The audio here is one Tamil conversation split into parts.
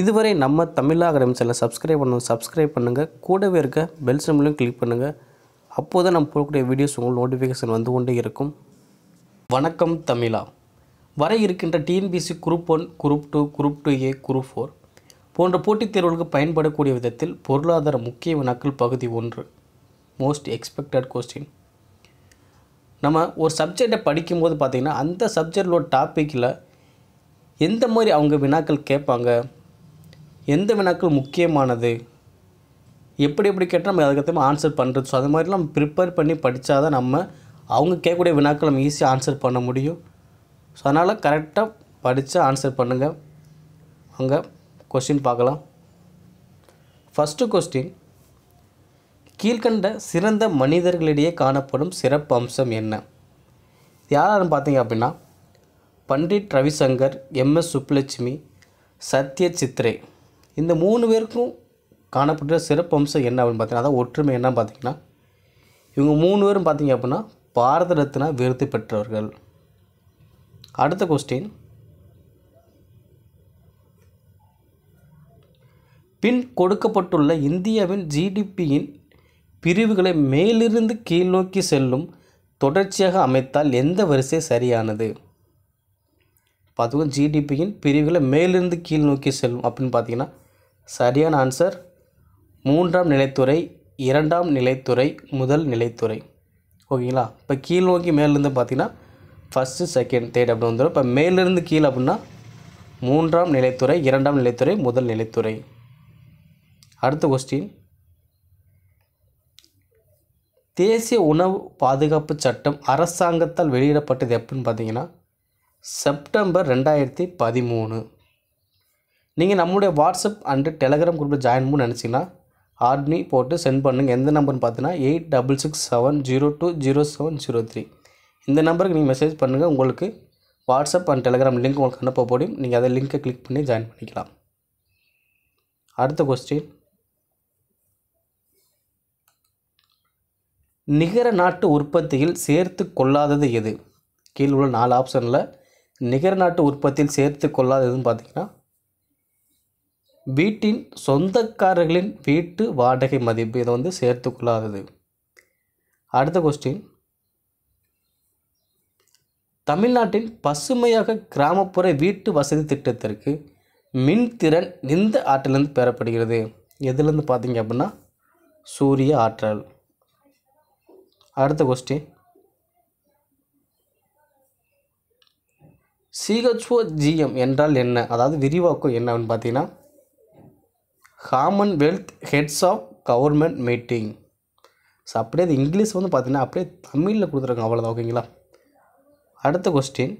இதுவரை நம்ம தமிழாகிரம் சேனல் சப்ஸ்கிரைப் பண்ணுங்கள் சப்ஸ்கிரைப் பண்ணுங்கள் கூடவே இருக்க பெல் சிம்பிளையும் கிளிக் பண்ணுங்கள் அப்போது தான் நம்ம போகக்கூடிய வீடியோஸ் உங்களுக்கு நோட்டிஃபிகேஷன் வந்து கொண்டே இருக்கும் வணக்கம் தமிழா வர இருக்கின்ற TNPSC group one group two group two A group four போன்ற போட்டித் தேர்வுகளுக்கு பயன்படக்கூடிய விதத்தில் பொருளாதார முக்கிய வினாக்கள் பகுதி ஒன்று மோஸ்ட் எக்ஸ்பெக்டட் கொஸ்டின் நம்ம ஒரு சப்ஜெக்டை படிக்கும்போது பார்த்திங்கன்னா அந்த ஒரு டாப்பிக்கில் எந்த மாதிரி அவங்க வினாக்கள் கேட்பாங்க எந்த வினாக்கள் முக்கியமானது எப்படி எப்படி கேட்டால் நம்ம அதுக்கேற்ற ஆன்சர் பண்ணுறது ஸோ அது மாதிரிலாம் ப்ரிப்பேர் பண்ணி படித்தா தான் நம்ம அவங்க கேட்கக்கூடிய வினாக்கள் நம்ம ஈஸியாக ஆன்சர் பண்ண முடியும் ஸோ அதனால் கரெக்டாக படித்து ஆன்சர் பண்ணுங்கள் அங்கே கொஸ்டின் பார்க்கலாம் ஃபஸ்ட்டு கொஸ்டின் கீழ்கண்ட சிறந்த மனிதர்களிடையே காணப்படும் சிறப்பு அம்சம் என்ன யாரும் பார்த்தீங்க அப்படின்னா பண்டிட் ரவிசங்கர் எம்எஸ் சுப்புலட்சுமி சத்ய சித்ரே இந்த மூணு பேருக்கும் காணப்பட்ட சிறப்பு அம்சம் என்ன அப்படின்னு பார்த்தீங்கன்னா அதாவது ஒற்றுமை என்னன்னு பார்த்தீங்கன்னா இவங்க மூணு பேரும் பார்த்தீங்க அப்படின்னா பாரத ரத்னா விருது பெற்றவர்கள் அடுத்த கொஸ்டின் பின் கொடுக்கப்பட்டுள்ள இந்தியாவின் ஜிடிபியின் பிரிவுகளை மேலிருந்து கீழ் நோக்கி செல்லும் தொடர்ச்சியாக அமைத்தால் எந்த வரிசை சரியானது பார்த்துக்கோ ஜிடிபியின் பிரிவுகளை மேலிருந்து கீழ் நோக்கி செல்லும் அப்படின்னு பார்த்தீங்கன்னா சரியான ஆன்சர் மூன்றாம் நிலைத்துறை இரண்டாம் நிலைத்துறை முதல் நிலைத்துறை ஓகேங்களா இப்போ கீழ் நோக்கி மேலேருந்து பார்த்தீங்கன்னா ஃபஸ்ட்டு செகண்ட் தேர்ட் அப்படின்னு வந்துடும் இப்போ மேலேருந்து கீழே அப்படின்னா மூன்றாம் நிலைத்துறை இரண்டாம் நிலைத்துறை முதல் நிலைத்துறை அடுத்த கொஸ்டின் தேசிய உணவு பாதுகாப்பு சட்டம் அரசாங்கத்தால் வெளியிடப்பட்டது எப்படின்னு பார்த்தீங்கன்னா செப்டம்பர் ரெண்டாயிரத்தி பதிமூணு நீங்கள் நம்மளுடைய வாட்ஸ்அப் அண்டு டெலகிராம் குரூப்பில் ஜாயின் பண்ணு நினச்சிங்கன்னா ஆட்னி போட்டு சென்ட் பண்ணுங்கள் எந்த நம்பர்னு பார்த்தீங்கன்னா eight double six seven zero two zero seven zero three இந்த நம்பருக்கு நீங்கள் மெசேஜ் பண்ணுங்கள் உங்களுக்கு வாட்ஸ்அப் அண்ட் டெலகிராம் லிங்க் உங்களுக்கு அனுப்ப போடியும் நீங்கள் அதை லிங்க்கை கிளிக் பண்ணி ஜாயின் பண்ணிக்கலாம் அடுத்த கொஸ்டின் நிகர நாட்டு உற்பத்தியில் சேர்த்து கொள்ளாதது எது கீழ் உள்ள நாலு ஆப்ஷனில் நிகர நாட்டு உற்பத்தியில் சேர்த்து கொள்ளாததுன்னு பார்த்திங்கன்னா வீட்டின் சொந்தக்காரர்களின் வீட்டு வாடகை மதிப்பு இதை வந்து சேர்த்துக்கொள்ளாதது அடுத்த கொஸ்டின் தமிழ்நாட்டின் பசுமையாக கிராமப்புற வீட்டு வசதி திட்டத்திற்கு மின்திறன் இந்த ஆற்றிலிருந்து பெறப்படுகிறது எதுலேருந்து பார்த்தீங்க அப்படின்னா சூரிய ஆற்றல் அடுத்த கொஸ்டி சிஹெச்ஓ ஜிஎம் என்றால் என்ன அதாவது விரிவாக்கம் என்னன்னு பார்த்தீங்கன்னா Commonwealth heads of government meeting so அப்படியே அது இங்கிலீஷ் வந்து பார்த்திங்கன்னா அப்படியே தமிழில் கொடுத்துருக்காங்க அவ்வளோதான் ஓகேங்களா அடுத்த கொஸ்டின்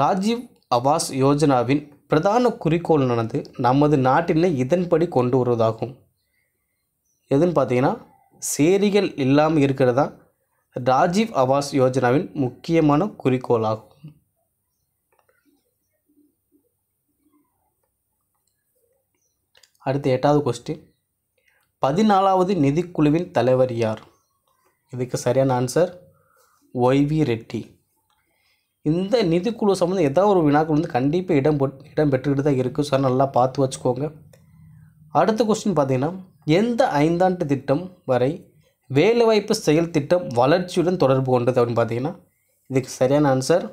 ராஜீவ் அவாஸ் யோஜனாவின் பிரதான நடந்து நமது நாட்டினை இதன்படி கொண்டு வருவதாகும் எதுன்னு பார்த்தீங்கன்னா சேரிகள் இல்லாமல் இருக்கிறது தான் ராஜீவ் அவாஸ் யோஜனாவின் முக்கியமான குறிக்கோளாகும் அடுத்து எட்டாவது கொஸ்டின் பதினாலாவது நிதிக்குழுவின் தலைவர் யார் இதுக்கு சரியான ஆன்சர் ஒய்வி ரெட்டி இந்த நிதிக்குழு சம்மந்தம் ஏதாவது ஒரு வினாக்கள் வந்து கண்டிப்பாக இடம் போட் இடம் பெற்றுக்கிட்டு தான் இருக்குது சார் நல்லா பார்த்து வச்சுக்கோங்க அடுத்த கொஸ்டின் பார்த்தீங்கன்னா எந்த ஐந்தாண்டு திட்டம் வரை வேலைவாய்ப்பு செயல் திட்டம் வளர்ச்சியுடன் தொடர்பு கொண்டது அப்படின்னு பார்த்தீங்கன்னா இதுக்கு சரியான ஆன்சர்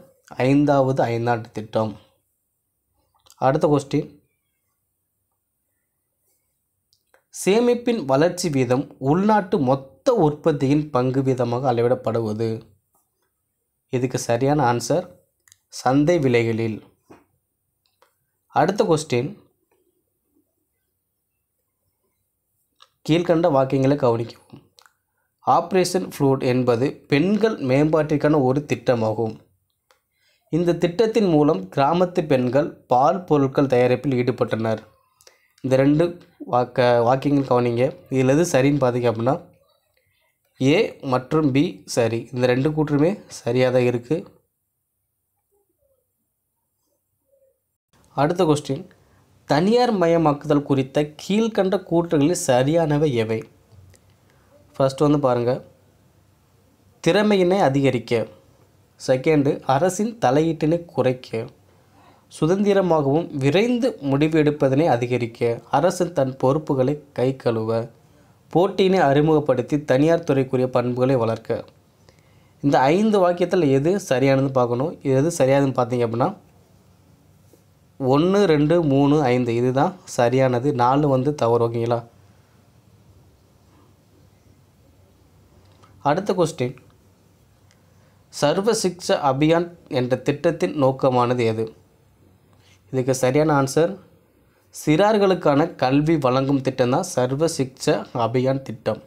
ஐந்தாவது ஐந்தாண்டு திட்டம் அடுத்த கொஸ்டின் சேமிப்பின் வளர்ச்சி வீதம் உள்நாட்டு மொத்த உற்பத்தியின் பங்கு வீதமாக அளவிடப்படுவது இதுக்கு சரியான ஆன்சர் சந்தை விலைகளில் அடுத்த கொஸ்டின் கீழ்கண்ட வாக்கியங்களை கவனிக்கவும் ஆப்ரேஷன் ஃப்ளூட் என்பது பெண்கள் மேம்பாட்டிற்கான ஒரு திட்டமாகும் இந்த திட்டத்தின் மூலம் கிராமத்து பெண்கள் பால் பொருட்கள் தயாரிப்பில் ஈடுபட்டனர் இந்த ரெண்டு வாக்க வாக்கியங்கள் கவனிங்க இதில் எது சரின்னு பார்த்தீங்க அப்படின்னா ஏ மற்றும் பி சரி இந்த ரெண்டு கூற்றுமே சரியாக தான் இருக்குது அடுத்த கொஸ்டின் தனியார் மயமாக்குதல் குறித்த கீழ்கண்ட கூற்றுகளில் சரியானவை எவை ஃபஸ்ட்டு வந்து பாருங்கள் திறமையினை அதிகரிக்க செகண்டு அரசின் தலையீட்டினை குறைக்க சுதந்திரமாகவும் விரைந்து முடிவெடுப்பதனை அதிகரிக்க அரசு தன் பொறுப்புகளை கை கழுவ போட்டியினை அறிமுகப்படுத்தி தனியார் துறைக்குரிய பண்புகளை வளர்க்க இந்த ஐந்து வாக்கியத்தில் எது சரியானதுன்னு பார்க்கணும் எது சரியானதுன்னு பார்த்தீங்க அப்படின்னா ஒன்று ரெண்டு மூணு ஐந்து இதுதான் சரியானது நாலு வந்து தவறு ஓகேங்களா அடுத்த கொஸ்டின் சர்வசிக்ஷா அபியான் என்ற திட்டத்தின் நோக்கமானது எது இதுக்கு சரியான ஆன்சர் சிறார்களுக்கான கல்வி வழங்கும் திட்டம் தான் சர்வ சிக்ஷ அபியான் திட்டம்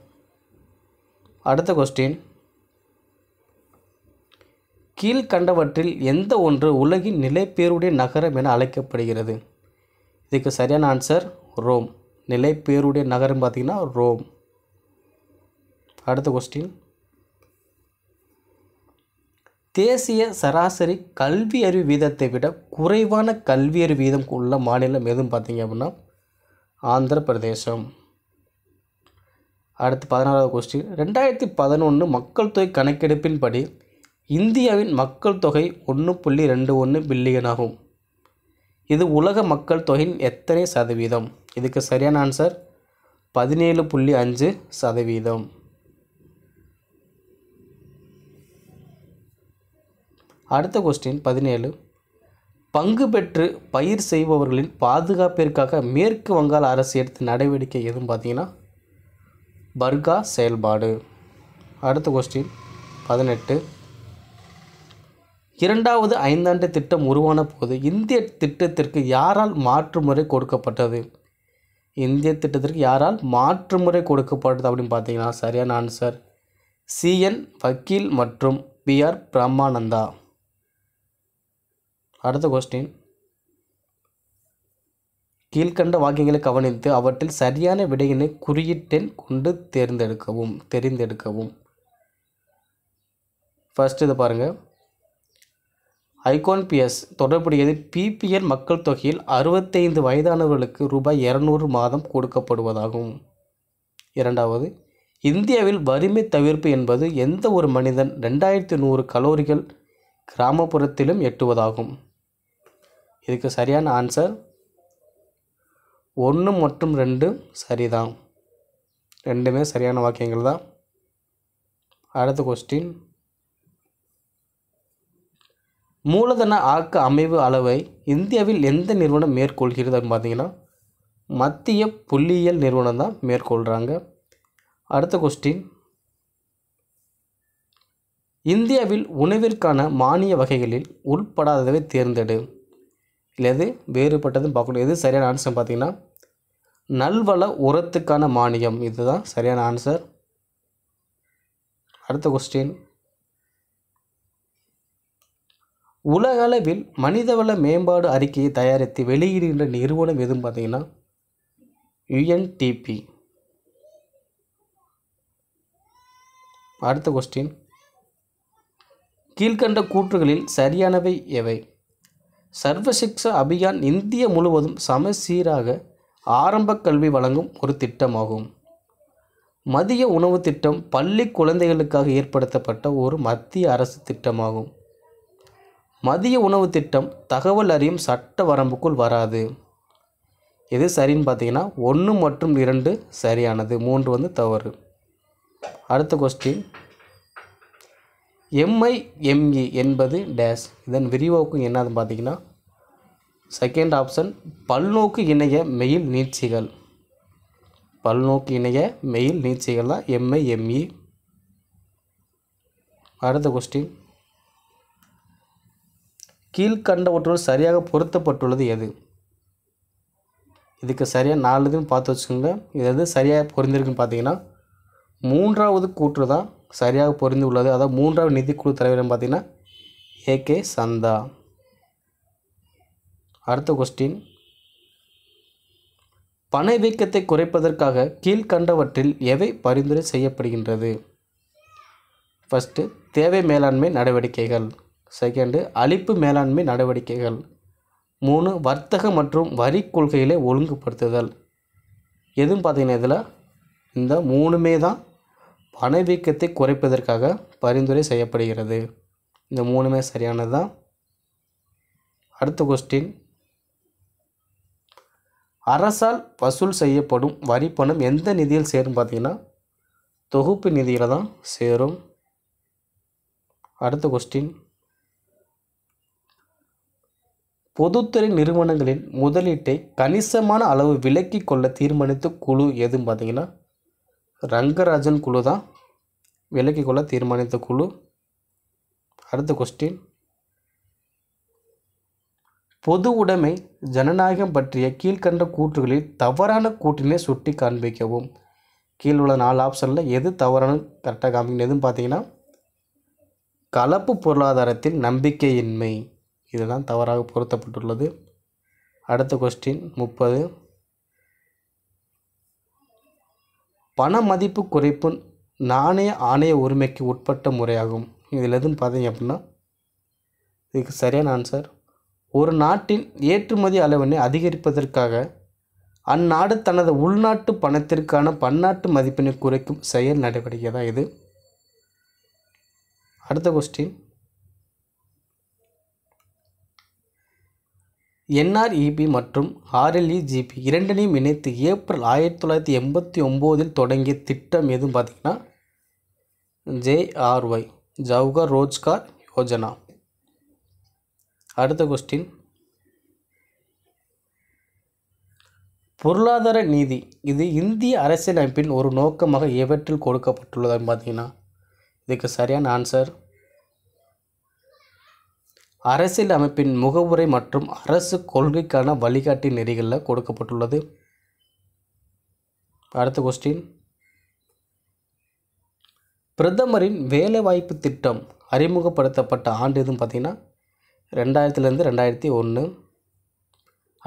அடுத்த கொஸ்டின் கீழ்கண்டவற்றில் எந்த ஒன்று உலகின் நிலைப்பேருடைய நகரம் என அழைக்கப்படுகிறது இதுக்கு சரியான ஆன்சர் ரோம் நிலைப்பேருடைய நகரம் பார்த்திங்கன்னா ரோம் அடுத்த கொஸ்டின் தேசிய சராசரி கல்வி அறிவு வீதத்தை விட குறைவான கல்வி அறிவு வீதம் உள்ள மாநிலம் எதுவும் பார்த்தீங்க அப்படின்னா ஆந்திர பிரதேசம் அடுத்து பதினாறாவது கொஸ்டின் ரெண்டாயிரத்தி பதினொன்று மக்கள் தொகை கணக்கெடுப்பின்படி இந்தியாவின் மக்கள் தொகை ஒன்று புள்ளி ரெண்டு ஒன்று பில்லியன் ஆகும் இது உலக மக்கள் தொகையின் எத்தனை சதவீதம் இதுக்கு சரியான ஆன்சர் பதினேழு புள்ளி அஞ்சு சதவீதம் அடுத்த கொஸ்டின் பதினேழு பங்கு பெற்று பயிர் செய்பவர்களின் பாதுகாப்பிற்காக மேற்கு வங்காள அரசு எடுத்த நடவடிக்கை எதுவும் பார்த்தீங்கன்னா பர்கா செயல்பாடு அடுத்த கொஸ்டின் பதினெட்டு இரண்டாவது ஐந்தாண்டு திட்டம் உருவான போது இந்திய திட்டத்திற்கு யாரால் மாற்று முறை கொடுக்கப்பட்டது இந்திய திட்டத்திற்கு யாரால் மாற்று முறை கொடுக்கப்பட்டது அப்படின்னு பார்த்தீங்கன்னா சரியான ஆன்சர் சிஎன் வக்கீல் மற்றும் பி ஆர் பிரம்மானந்தா அடுத்த கொஸ்டின் கீழ்கண்ட வாக்கியங்களை கவனித்து அவற்றில் சரியான விடையினை குறியீட்டில் கொண்டு தேர்ந்தெடுக்கவும் தெரிந்தெடுக்கவும் ஃபர்ஸ்ட் இதை பாருங்கள் ஐகோன் பிஎஸ் தொடர்புடையது பிபிஎல் மக்கள் தொகையில் அறுபத்தைந்து வயதானவர்களுக்கு ரூபாய் இரநூறு மாதம் கொடுக்கப்படுவதாகும் இரண்டாவது இந்தியாவில் வறுமை தவிர்ப்பு என்பது எந்த ஒரு மனிதன் ரெண்டாயிரத்தி நூறு கலோரிகள் கிராமப்புறத்திலும் எட்டுவதாகும் இதுக்கு சரியான ஆன்சர் ஒன்று மற்றும் ரெண்டு சரிதான் ரெண்டுமே சரியான வாக்கியங்கள் தான் அடுத்த கொஸ்டின் மூலதன ஆக்க அமைவு அளவை இந்தியாவில் எந்த நிறுவனம் மேற்கொள்கிறது அப்படின்னு பார்த்தீங்கன்னா மத்திய புள்ளியியல் நிறுவனம் தான் மேற்கொள்கிறாங்க அடுத்த கொஸ்டின் இந்தியாவில் உணவிற்கான மானிய வகைகளில் உள்படாததை தேர்ந்தெடு இல்லை எது வேறுபட்டதும் பார்க்கணும் எது சரியான ஆன்சர் பார்த்தீங்கன்னா நல்வள உரத்துக்கான மானியம் இதுதான் சரியான ஆன்சர் அடுத்த கொஸ்டின் உலகளவில் மனிதவள மேம்பாடு அறிக்கையை தயாரித்து வெளியிடுகின்ற நிறுவனம் எதுவும் பார்த்தீங்கன்னா யுஎன்டிபி அடுத்த கொஸ்டின் கீழ்கண்ட கூற்றுகளில் சரியானவை எவை சர்வசிக்ஷா அபியான் இந்திய முழுவதும் சமசீராக ஆரம்ப கல்வி வழங்கும் ஒரு திட்டமாகும் மதிய உணவு திட்டம் பள்ளி குழந்தைகளுக்காக ஏற்படுத்தப்பட்ட ஒரு மத்திய அரசு திட்டமாகும் மதிய உணவு திட்டம் தகவல் அறியும் சட்ட வரம்புக்குள் வராது எது சரின்னு பார்த்தீங்கன்னா ஒன்று மற்றும் இரண்டு சரியானது மூன்று வந்து தவறு அடுத்த கொஸ்டின் எம்ஐ எம்இ e என்பது டேஸ் இதன் விரிவாக்கம் என்னதுன்னு பார்த்தீங்கன்னா செகண்ட் ஆப்ஷன் பல்நோக்கு இணைய மெயில் நீட்சிகள் பல்நோக்கு இணைய மெயில் நீட்சிகள் தான் எம்ஐ எம்இ e. அடுத்த கொஸ்டின் கீழ்கண்டவற்றோடு சரியாக பொருத்தப்பட்டுள்ளது எது இதுக்கு சரியாக நாலு இதுன்னு பார்த்து வச்சுக்கோங்க இது எது சரியாக பொருந்திருக்குன்னு பார்த்தீங்கன்னா மூன்றாவது கூற்று தான் சரியாக பொருந்து உள்ளது அதாவது மூன்றாவது நிதிக்குழு தலைவரும் பார்த்திங்கன்னா கே சந்தா அடுத்த கொஸ்டின் பணவீக்கத்தை குறைப்பதற்காக கீழ்கண்டவற்றில் எவை பரிந்துரை செய்யப்படுகின்றது ஃபஸ்ட்டு தேவை மேலாண்மை நடவடிக்கைகள் செகண்டு அழிப்பு மேலாண்மை நடவடிக்கைகள் மூணு வர்த்தக மற்றும் வரி கொள்கைகளை ஒழுங்குபடுத்துதல் எதுவும் பார்த்திங்கன்னா இதில் இந்த மூணுமே தான் பணவீக்கத்தை குறைப்பதற்காக பரிந்துரை செய்யப்படுகிறது இந்த மூணுமே சரியானது தான் அடுத்த கொஸ்டின் அரசால் வசூல் செய்யப்படும் வரி பணம் எந்த நிதியில் சேரும் பார்த்தீங்கன்னா தொகுப்பு நிதியில் தான் சேரும் அடுத்த கொஸ்டின் பொதுத்துறை நிறுவனங்களின் முதலீட்டை கணிசமான அளவு விலக்கி கொள்ள தீர்மானித்த குழு எதுன்னு பார்த்தீங்கன்னா ரங்கராஜன் குழு தான் விலக்கிக் தீர்மானித்த குழு அடுத்த கொஸ்டின் பொது உடைமை ஜனநாயகம் பற்றிய கீழ்கண்ட கூற்றுகளில் தவறான கூட்டினை சுட்டி காண்பிக்கவும் கீழ் உள்ள நாலு ஆப்ஷனில் எது தவறான கரெக்டாக காமிக்கணும் எதுன்னு பார்த்தீங்கன்னா கலப்பு பொருளாதாரத்தில் நம்பிக்கையின்மை இதுதான் தவறாக பொருத்தப்பட்டுள்ளது அடுத்த கொஸ்டின் முப்பது பண மதிப்பு குறைப்பு நாணய ஆணைய உரிமைக்கு உட்பட்ட முறையாகும் இதில் எதுன்னு பார்த்தீங்க அப்படின்னா இதுக்கு சரியான ஆன்சர் ஒரு நாட்டின் ஏற்றுமதி அளவினை அதிகரிப்பதற்காக அந்நாடு தனது உள்நாட்டு பணத்திற்கான பன்னாட்டு மதிப்பினை குறைக்கும் செயல் நடவடிக்கை தான் இது அடுத்த கொஸ்டின் என்ஆர்இபி e மற்றும் ஆர்எல்இஜிபி e இரண்டனையும் இணைத்து ஏப்ரல் ஆயிரத்தி தொள்ளாயிரத்தி எண்பத்தி ஒம்போதில் தொடங்கிய திட்டம் எதுவும் பார்த்திங்கன்னா ஜேஆர்ஒய் ஜவஹர் ரோஜ்கார் யோஜனா அடுத்த கொஸ்டின் பொருளாதார நீதி இது இந்திய அரசியலமைப்பின் ஒரு நோக்கமாக எவற்றில் கொடுக்கப்பட்டுள்ளதுன்னு பார்த்தீங்கன்னா இதுக்கு சரியான ஆன்சர் அரசியல் அமைப்பின் முகவுரை மற்றும் அரசு கொள்கைக்கான வழிகாட்டி நெறிகளில் கொடுக்கப்பட்டுள்ளது அடுத்த கொஸ்டின் பிரதமரின் வேலைவாய்ப்பு திட்டம் அறிமுகப்படுத்தப்பட்ட ஆண்டு எதுவும் பார்த்தீங்கன்னா ரெண்டாயிரத்துலேருந்து ரெண்டாயிரத்தி ஒன்று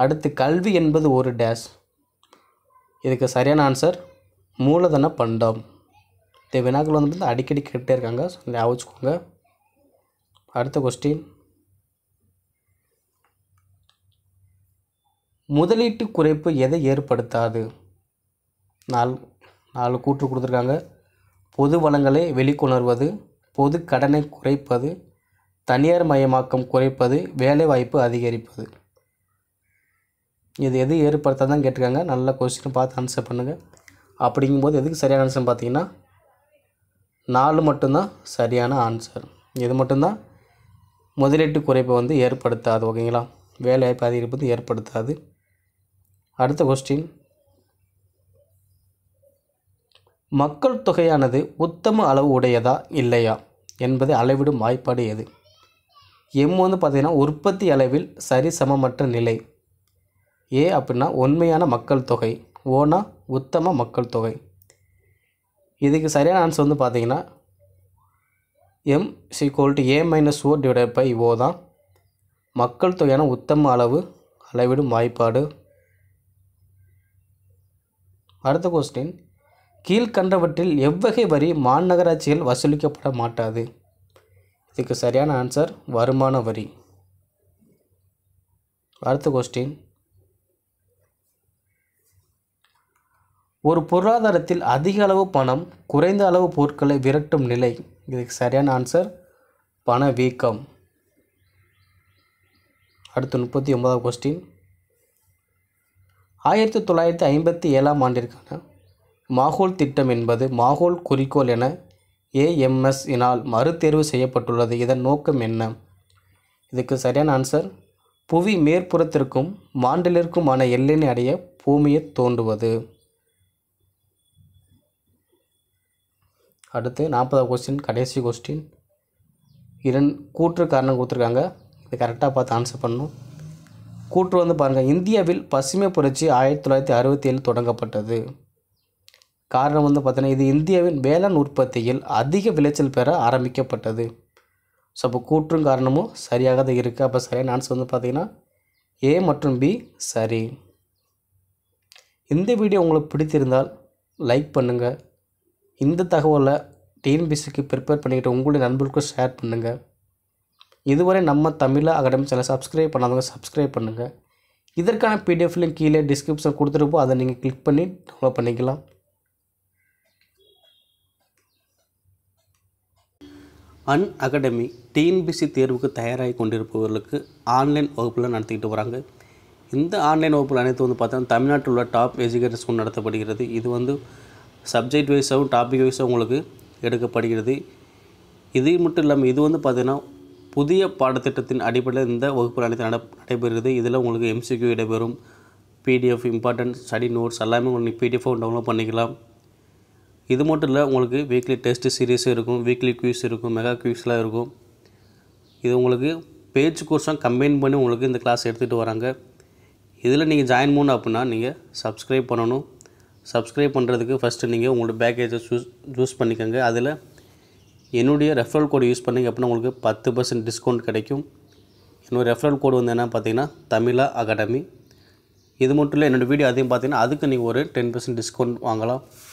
அடுத்து கல்வி என்பது ஒரு டேஷ் இதுக்கு சரியான ஆன்சர் மூலதன பண்டம் இந்த வினாக்கள் வந்து அடிக்கடி கேட்டே இருக்காங்க ஞாபகம் வச்சுக்கோங்க அடுத்த கொஸ்டின் முதலீட்டு குறைப்பு எதை ஏற்படுத்தாது நாலு நாலு கூற்று கொடுத்துருக்காங்க பொது வளங்களை வெளிக்கொணர்வது பொது கடனை குறைப்பது தனியார் மயமாக்கம் குறைப்பது வேலைவாய்ப்பு அதிகரிப்பது இது எது ஏற்படுத்தாதான் கேட்டிருக்காங்க நல்ல கொஸ்டின் பார்த்து ஆன்சர் பண்ணுங்கள் அப்படிங்கும்போது எதுக்கு சரியான ஆன்சர் பார்த்தீங்கன்னா நாலு மட்டும்தான் சரியான ஆன்சர் இது மட்டும்தான் முதலீட்டு குறைப்பை வந்து ஏற்படுத்தாது ஓகேங்களா வேலைவாய்ப்பு அதிகரிப்பது ஏற்படுத்தாது அடுத்த கொஸ்டின் மக்கள் தொகையானது உத்தம அளவு உடையதா இல்லையா என்பதை அளவிடும் வாய்ப்பாடு எது எம் வந்து பார்த்திங்கன்னா உற்பத்தி அளவில் சரிசமமற்ற நிலை ஏ அப்படின்னா உண்மையான மக்கள் தொகை ஓனா உத்தம மக்கள் தொகை இதுக்கு சரியான ஆன்சர் வந்து பார்த்திங்கன்னா M equal to A minus O divide by O தான் மக்கள் தொகையான உத்தம அளவு அளவிடும் வாய்ப்பாடு அடுத்த கொஸ்டின் கீழ்கண்டவற்றில் எவ்வகை வரி மாநகராட்சியில் வசூலிக்கப்பட மாட்டாது இதுக்கு சரியான ஆன்சர் வருமான வரி அடுத்த கொஸ்டின் ஒரு பொருளாதாரத்தில் அதிக அளவு பணம் குறைந்த அளவு பொருட்களை விரட்டும் நிலை இதுக்கு சரியான ஆன்சர் பண வீக்கம் அடுத்து முப்பத்தி ஒன்பதாவது கொஸ்டின் ஆயிரத்தி தொள்ளாயிரத்தி ஐம்பத்தி ஏழாம் ஆண்டிற்கான மாகோல் திட்டம் என்பது மாகோல் குறிக்கோள் என ஏஎம்எஸ் இனால் மறுதேர்வு செய்யப்பட்டுள்ளது இதன் நோக்கம் என்ன இதுக்கு சரியான ஆன்சர் புவி மேற்புறத்திற்கும் மாண்டலிற்குமான எல்லையினை அடைய பூமியை தோண்டுவது அடுத்து நாற்பதாவது கொஸ்டின் கடைசி கொஸ்டின் இரண் கூற்று காரணம் கொடுத்துருக்காங்க இது கரெக்டாக பார்த்து ஆன்சர் பண்ணணும் கூற்று வந்து பாருங்கள் இந்தியாவில் பசுமை புரட்சி ஆயிரத்தி தொள்ளாயிரத்தி அறுபத்தி ஏழு தொடங்கப்பட்டது காரணம் வந்து பார்த்தீங்கன்னா இது இந்தியாவின் வேளாண் உற்பத்தியில் அதிக விளைச்சல் பெற ஆரம்பிக்கப்பட்டது ஸோ அப்போ கூற்றும் காரணமும் சரியாக தான் இருக்குது அப்போ சரியான ஆன்சர் வந்து பார்த்திங்கன்னா ஏ மற்றும் பி சரி இந்த வீடியோ உங்களுக்கு பிடித்திருந்தால் லைக் பண்ணுங்கள் இந்த தகவலை டிஎன்பிசிக்கு ப்ரிப்பேர் பண்ணிக்கிட்டு உங்களுடைய நண்பர்களுக்கும் ஷேர் பண்ணுங்கள் இதுவரை நம்ம தமிழ் அகாடமி சேனல் சப்ஸ்கிரைப் பண்ணாதவங்க சப்ஸ்கிரைப் பண்ணுங்கள் இதற்கான பிடிஎஃப் லிங்க் கீழே டிஸ்கிரிப்ஷன் கொடுத்துருப்போம் அதை நீங்கள் கிளிக் பண்ணி டவுன்லோட் பண்ணிக்கலாம் அன் அகாடமி டிஎன்பிசி தேர்வுக்கு தயாராகி கொண்டிருப்பவர்களுக்கு ஆன்லைன் வகுப்புலாம் நடத்திக்கிட்டு வராங்க இந்த ஆன்லைன் வகுப்புகள் அனைத்து வந்து பார்த்தோன்னா தமிழ்நாட்டில் உள்ள டாப் எஜுகேட்டர்ஸ்க்கும் நடத்தப்படுகிறது இது வந்து சப்ஜெக்ட் வைஸாகவும் டாபிக் வைஸாகவும் உங்களுக்கு எடுக்கப்படுகிறது இது மட்டும் இல்லாமல் இது வந்து பார்த்திங்கன்னா புதிய பாடத்திட்டத்தின் அடிப்படையில் இந்த வகுப்பு அனைத்து நட நடைபெறுகிறது இதில் உங்களுக்கு எம்சிக்யூ இடைபெறும் பிடிஎஃப் இம்பார்ட்டன்ட் ஸ்டடி நோட்ஸ் எல்லாமே உங்களுக்கு பிடிஎஃபாக டவுன்லோட் பண்ணிக்கலாம் இது மட்டும் இல்லை உங்களுக்கு வீக்லி டெஸ்ட் சீரீஸும் இருக்கும் வீக்லி குயூஸ் இருக்கும் மெகா குயூஸ்லாம் இருக்கும் இது உங்களுக்கு பேஜ் கோர்ஸாக கம்பைன் பண்ணி உங்களுக்கு இந்த கிளாஸ் எடுத்துகிட்டு வராங்க இதில் நீங்கள் ஜாயின் பண்ணணும் அப்படின்னா நீங்கள் சப்ஸ்கிரைப் பண்ணணும் சப்ஸ்கிரைப் பண்ணுறதுக்கு ஃபஸ்ட்டு நீங்கள் உங்களோட பேக்கேஜை சூஸ் சூஸ் பண்ணிக்கோங்க அதில் என்னுடைய ரெஃபரல் கோடு யூஸ் பண்ணிங்க அப்படின்னா உங்களுக்கு பத்து பர்சன்ட் டிஸ்கவுண்ட் கிடைக்கும் என்னோடய ரெஃபரல் கோடு வந்து என்ன பார்த்தீங்கன்னா தமிழா அகாடமி இது மட்டும் இல்லை என்னோடய வீடியோ அதையும் பார்த்தீங்கன்னா அதுக்கு நீங்கள் ஒரு டென் பர்சன்ட் டிஸ்கவுண்ட் வாங்கலாம்